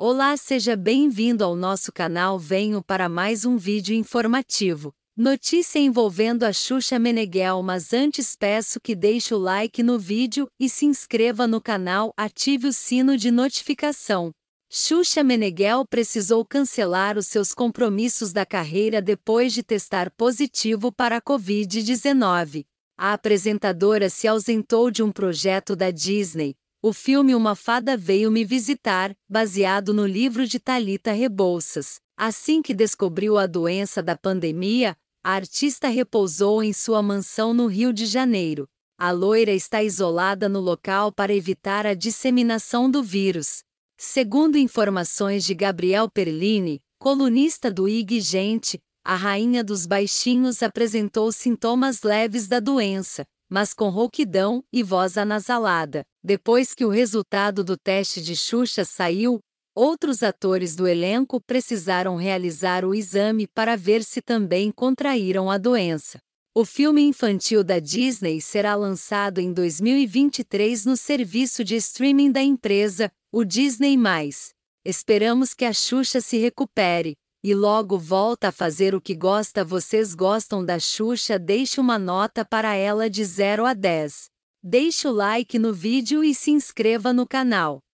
Olá, seja bem-vindo ao nosso canal. Venho para mais um vídeo informativo. Notícia envolvendo a Xuxa Meneghel, mas antes peço que deixe o like no vídeo e se inscreva no canal, ative o sino de notificação. Xuxa Meneghel precisou cancelar os seus compromissos da carreira depois de testar positivo para a Covid-19. A apresentadora se ausentou de um projeto da Disney, o filme Uma Fada Veio Me Visitar, baseado no livro de Talita Rebouças. Assim que descobriu a doença da pandemia, a artista repousou em sua mansão no Rio de Janeiro. A loira está isolada no local para evitar a disseminação do vírus. Segundo informações de Gabriel Perlini, colunista do IG Gente, a rainha dos baixinhos apresentou sintomas leves da doença mas com rouquidão e voz anasalada. Depois que o resultado do teste de Xuxa saiu, outros atores do elenco precisaram realizar o exame para ver se também contraíram a doença. O filme infantil da Disney será lançado em 2023 no serviço de streaming da empresa, o Disney+. Esperamos que a Xuxa se recupere, e logo volta a fazer o que gosta. Vocês gostam da Xuxa? Deixe uma nota para ela de 0 a 10. Deixe o like no vídeo e se inscreva no canal.